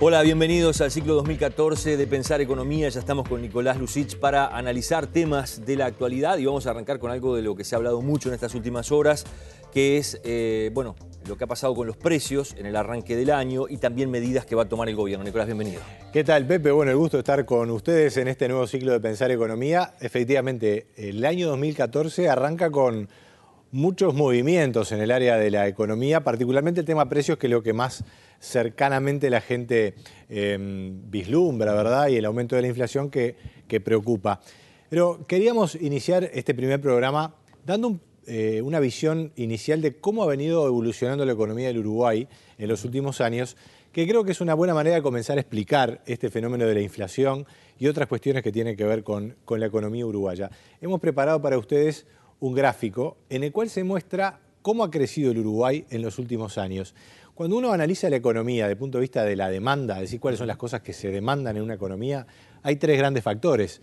Hola, bienvenidos al ciclo 2014 de Pensar Economía. Ya estamos con Nicolás Lucich para analizar temas de la actualidad y vamos a arrancar con algo de lo que se ha hablado mucho en estas últimas horas, que es, eh, bueno, lo que ha pasado con los precios en el arranque del año y también medidas que va a tomar el gobierno. Nicolás, bienvenido. ¿Qué tal, Pepe? Bueno, el gusto de estar con ustedes en este nuevo ciclo de Pensar Economía. Efectivamente, el año 2014 arranca con muchos movimientos en el área de la economía, particularmente el tema precios, que es lo que más cercanamente la gente em, vislumbra, ¿verdad? Y el aumento de la inflación que, preocupa. Pero queríamos iniciar este primer programa dando eh, una visión inicial de cómo ha venido evolucionando la economía del Uruguay en los últimos años, que creo que es una buena manera de comenzar a explicar este fenómeno de la inflación y otras cuestiones que tienen que ver con la economía uruguaya. Hemos preparado para ustedes un gráfico en el cual se muestra cómo ha crecido el Uruguay en los últimos años. Cuando uno analiza la economía desde el punto de vista de la demanda, es decir, cuáles son las cosas que se demandan en una economía, hay tres grandes factores.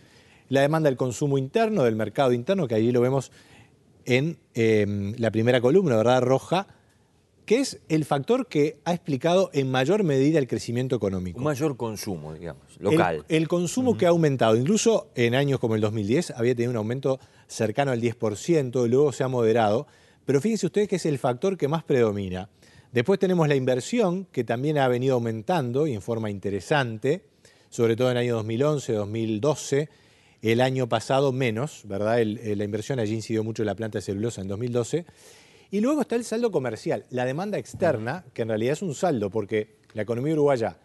La demanda del consumo interno, del mercado interno, que ahí lo vemos en eh, la primera columna, ¿verdad? Roja, que es el factor que ha explicado en mayor medida el crecimiento económico. Un mayor consumo, digamos, local. El, consumo que ha aumentado, incluso en años como el 2010, había tenido un aumento cercano al 10%, luego se ha moderado, pero fíjense ustedes que es el factor que más predomina. Después tenemos la inversión, que también ha venido aumentando y en forma interesante, sobre todo en el año 2011, 2012, el año pasado menos, ¿verdad? Eh, la inversión allí incidió mucho en la planta de celulosa en 2012. Y luego está el saldo comercial, la demanda externa, que en realidad es un saldo, porque la economía uruguaya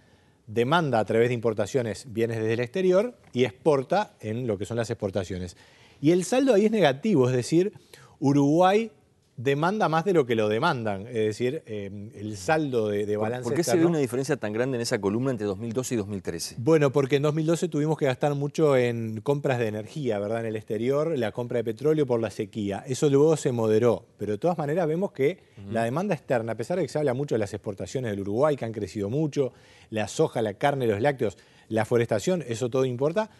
demanda a través de importaciones bienes desde el exterior y exporta en lo que son las exportaciones. Y el saldo ahí es negativo, es decir, Uruguay demanda más de lo que lo demandan, es decir, em, el saldo de, balance. ¿Por qué se ve una diferencia tan grande en esa columna entre 2012 y 2013? Bueno, porque en 2012 tuvimos que gastar mucho en compras de energía, ¿verdad? En el exterior, la compra de petróleo por la sequía. Eso luego se moderó, pero de todas maneras vemos que la demanda externa, a pesar de que se habla mucho de las exportaciones del Uruguay, que han crecido mucho, la soja, la carne, los lácteos, la forestación, eso todo importa,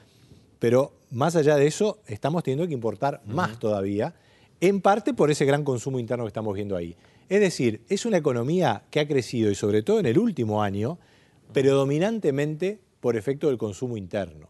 pero más allá de eso, estamos teniendo que importar más todavía en parte por ese gran consumo interno que estamos viendo ahí. Es decir, es una economía que ha crecido y sobre todo en el último año, predominantemente por efecto del consumo interno.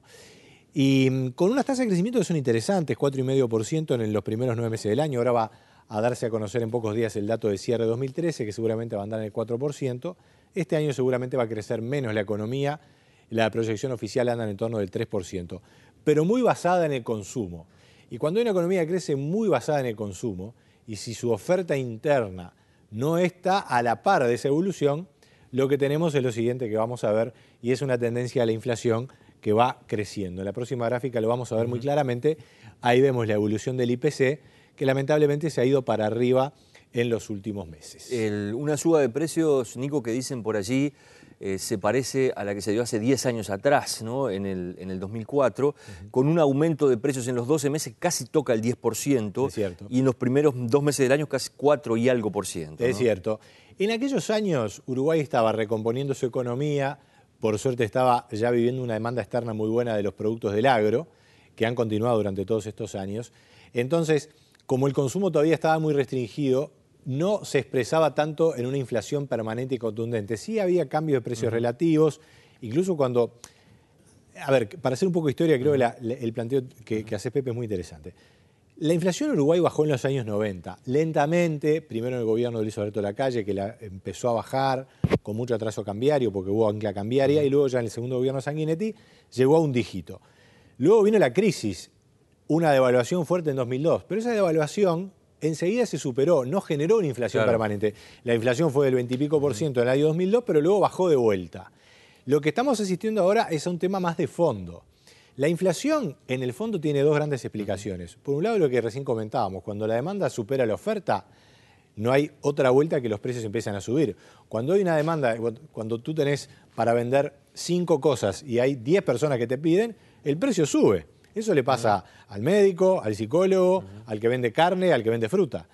Y mm, con unas tasas de crecimiento que son interesantes, 4,5% en los primeros nueve meses del año, ahora va a darse a conocer en pocos días el dato de cierre de 2013, que seguramente va a andar en el 4%, este año seguramente va a crecer menos la economía, la proyección oficial anda en torno del 3%, pero muy basada en el consumo. Y cuando una economía crece muy basada en el consumo, y si su oferta interna no está a la par de esa evolución, lo que tenemos es lo siguiente que vamos a ver, y es una tendencia a la inflación que va creciendo. En la próxima gráfica lo vamos a ver muy claramente. Ahí vemos la evolución del IPC, que lamentablemente se ha ido para arriba en los últimos meses. una suba de precios, Nico, que dicen por allí eh, se parece a la que se dio hace 10 años atrás, ¿no? en, el, 2004, con un aumento de precios en los 12 meses casi toca el 10%, y en los primeros dos meses del año casi 4 y algo por ciento. Es cierto. En aquellos años Uruguay estaba recomponiendo su economía, por suerte estaba ya viviendo una demanda externa muy buena de los productos del agro, que han continuado durante todos estos años. Entonces, como el consumo todavía estaba muy restringido, no se expresaba tanto en una inflación permanente y contundente. Sí había cambios de precios relativos, incluso cuando... A ver, para hacer un poco de historia, creo que el planteo que, hace Pepe es muy interesante. La inflación en Uruguay bajó en los años 90, lentamente, primero en el gobierno de Luis Alberto Lacalle, que la empezó a bajar con mucho atraso cambiario, porque hubo ancla cambiaria, y luego ya en el segundo gobierno Sanguinetti llegó a un dígito. Luego vino la crisis, una devaluación fuerte en 2002, pero esa devaluación enseguida se superó, no generó una inflación permanente. La inflación fue del 20 y pico por ciento en el año 2002, pero luego bajó de vuelta. Lo que estamos asistiendo ahora es a un tema más de fondo. La inflación, en el fondo, tiene dos grandes explicaciones. Por un lado, lo que recién comentábamos, cuando la demanda supera la oferta, no hay otra vuelta que los precios empiezan a subir. Cuando hay una demanda, cuando tú tenés para vender cinco cosas y hay diez personas que te piden, el precio sube. Eso le pasa al médico, al psicólogo, al que vende carne, al que vende fruta.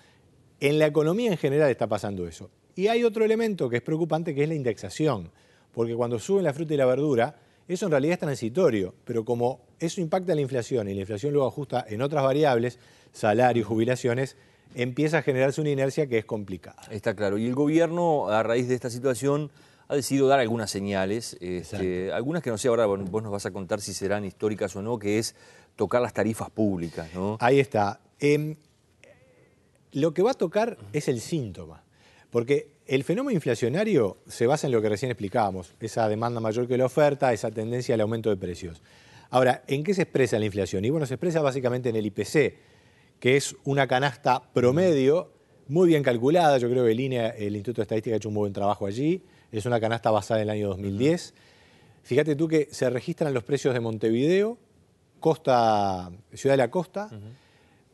En la economía en general está pasando eso. Y hay otro elemento que es preocupante que es la indexación, porque cuando suben la fruta y la verdura, eso en realidad es transitorio, pero como eso impacta la inflación y la inflación luego ajusta en otras variables, salarios, jubilaciones, empieza a generarse una inercia que es complicada. Está claro. Y el gobierno, a raíz de esta situación, ha decidido dar algunas señales, este, algunas que no sé ahora, vos nos vas a contar si serán históricas o no, que es tocar las tarifas públicas. Ahí está. Em, lo que va a tocar es el síntoma, porque el fenómeno inflacionario se basa en lo que recién explicábamos, esa demanda mayor que la oferta, esa tendencia al aumento de precios. Ahora, ¿en qué se expresa la inflación? Y bueno, se expresa básicamente en el IPC, que es una canasta promedio muy bien calculada, yo creo que el e, el Instituto de Estadística, ha hecho un buen trabajo allí, es una canasta basada en el año 2010. Fíjate tú que se registran los precios de Montevideo, Costa, Ciudad de la Costa,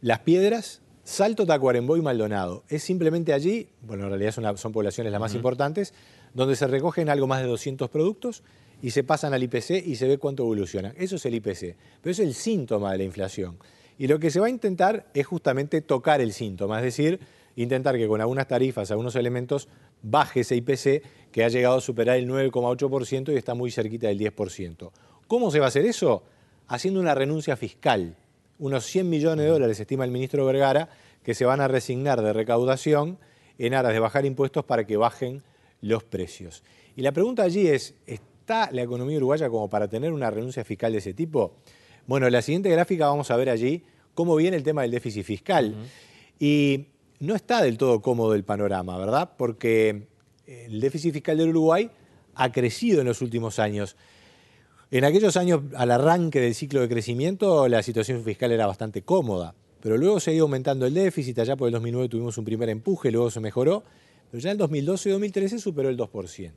Las Piedras, Salto, Tacuarembó y Maldonado. Es simplemente allí, bueno, en realidad son, poblaciones las más importantes, donde se recogen algo más de 200 productos y se pasan al IPC y se ve cuánto evoluciona. Eso es el IPC, pero es el síntoma de la inflación. Y lo que se va a intentar es justamente tocar el síntoma, es decir, intentar que con algunas tarifas, algunos elementos, baje ese IPC que ha llegado a superar el 9,8% y está muy cerquita del 10%. ¿Cómo se va a hacer eso? Haciendo una renuncia fiscal. Unos 100 millones de dólares, estima el ministro Vergara, que se van a resignar de recaudación en aras de bajar impuestos para que bajen los precios. Y la pregunta allí es, ¿está la economía uruguaya como para tener una renuncia fiscal de ese tipo? Bueno, en la siguiente gráfica vamos a ver allí cómo viene el tema del déficit fiscal. Y no está del todo cómodo el panorama, ¿verdad? Porque eh, el déficit fiscal del Uruguay ha crecido en los últimos años. En aquellos años, al arranque del ciclo de crecimiento, la situación fiscal era bastante cómoda, pero luego se ha ido aumentando el déficit, allá por el 2009 tuvimos un primer empuje, luego se mejoró, pero ya en el 2012 y 2013 superó el 2%.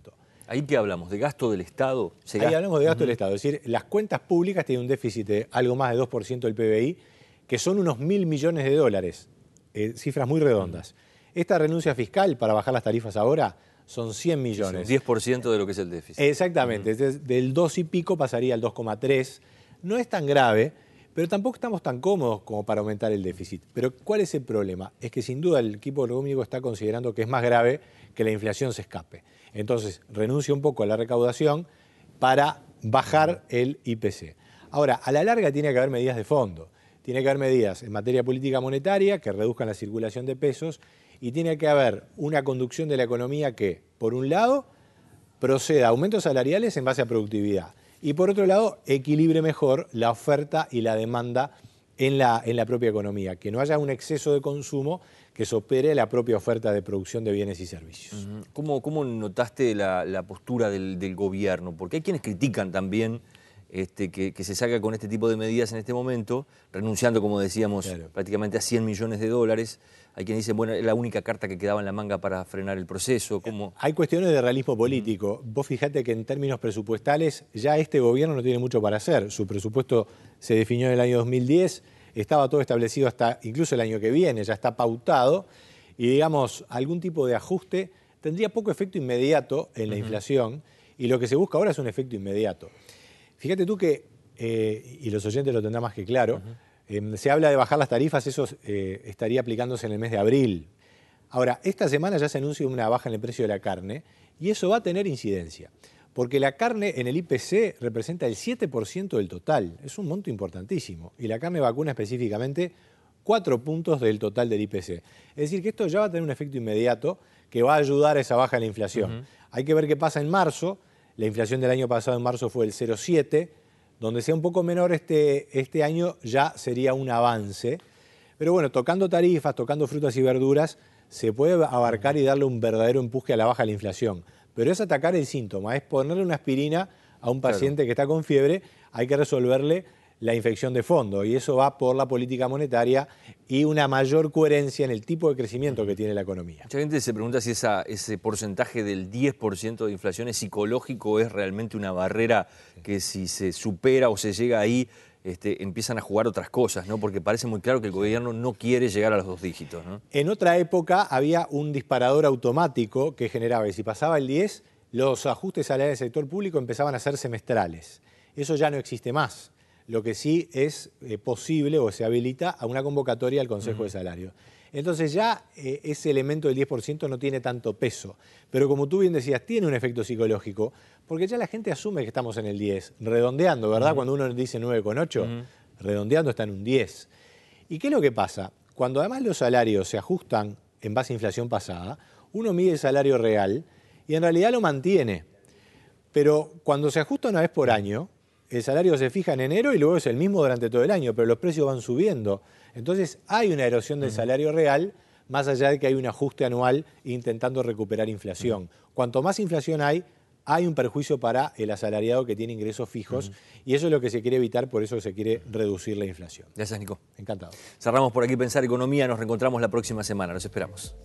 ¿Ahí qué hablamos? ¿De gasto del Estado? Ahí hablamos de gasto del Estado, es decir, las cuentas públicas tienen un déficit de algo más de 2% del PBI, que son unos mil millones de dólares. Eh, cifras muy redondas. Esta renuncia fiscal para bajar las tarifas ahora son 100 millones. 10% de lo que es el déficit. Exactamente, del 2 y pico pasaría al 2,3. No es tan grave, pero tampoco estamos tan cómodos como para aumentar el déficit. Pero ¿cuál es el problema? Es que sin duda el equipo económico está considerando que es más grave que la inflación se escape. Entonces, renuncia un poco a la recaudación para bajar el IPC. Ahora, a la larga tiene que haber medidas de fondo tiene que haber medidas en materia política monetaria que reduzcan la circulación de pesos y tiene que haber una conducción de la economía que, por un lado, proceda a aumentos salariales en base a productividad y, por otro lado, equilibre mejor la oferta y la demanda en la, en la propia economía, que no haya un exceso de consumo que supere la propia oferta de producción de bienes y servicios. ¿Cómo, notaste la, postura del, del, gobierno? Porque hay quienes critican también este, que, se saca con este tipo de medidas en este momento, renunciando, como decíamos, prácticamente a 100 millones de dólares. Hay quien dice bueno, es la única carta que quedaba en la manga para frenar el proceso. Hay cuestiones de realismo político. Vos fijate que en términos presupuestales ya este gobierno no tiene mucho para hacer. Su presupuesto se definió en el año 2010, estaba todo establecido hasta incluso el año que viene, ya está pautado. Y digamos, algún tipo de ajuste tendría poco efecto inmediato en la inflación y lo que se busca ahora es un efecto inmediato. Fíjate tú que, eh, y los oyentes lo tendrán más que claro, em, se habla de bajar las tarifas, eso eh, estaría aplicándose en el mes de abril. Ahora, esta semana ya se anuncia una baja en el precio de la carne y eso va a tener incidencia, porque la carne en el IPC representa el 7% del total, es un monto importantísimo, y la carne vacuna específicamente 4 puntos del total del IPC. Es decir, que esto ya va a tener un efecto inmediato que va a ayudar a esa baja en la inflación. Hay que ver qué pasa en marzo, la inflación del año pasado en marzo fue el 0,7, donde sea un poco menor este, este año ya sería un avance. Pero bueno, tocando tarifas, tocando frutas y verduras, se puede abarcar y darle un verdadero empuje a la baja de la inflación. Pero es atacar el síntoma, es ponerle una aspirina a un paciente que está con fiebre, hay que resolverle la infección de fondo y eso va por la política monetaria y una mayor coherencia en el tipo de crecimiento que tiene la economía. Mucha gente se pregunta si ese porcentaje del 10% de inflación es psicológico, es realmente una barrera que si se supera o se llega ahí este, empiezan a jugar otras cosas, ¿no? Porque parece muy claro que el gobierno no quiere llegar a los dos dígitos, En otra época había un disparador automático que generaba, y si pasaba el 10, los ajustes salariales del sector público empezaban a ser semestrales. Eso ya no existe más. Lo que sí es eh, posible o se habilita a una convocatoria al Consejo de Salario. Entonces ya eh, ese elemento del 10% no tiene tanto peso. Pero como tú bien decías, tiene un efecto psicológico, porque ya la gente asume que estamos en el 10, redondeando, ¿verdad? Cuando uno dice 9,8, redondeando está en un 10. ¿Y qué es lo que pasa? Cuando además los salarios se ajustan en base a inflación pasada, uno mide el salario real y en realidad lo mantiene. Pero cuando se ajusta una vez por año, el salario se fija en enero y luego es el mismo durante todo el año, pero los precios van subiendo. Entonces hay una erosión del salario real, más allá de que hay un ajuste anual intentando recuperar inflación. Cuanto más inflación hay, hay un perjuicio para el asalariado que tiene ingresos fijos y eso es lo que se quiere evitar, por eso se quiere reducir la inflación. Gracias, Nico. Encantado. Cerramos por aquí Pensar Economía, nos reencontramos la próxima semana, los esperamos.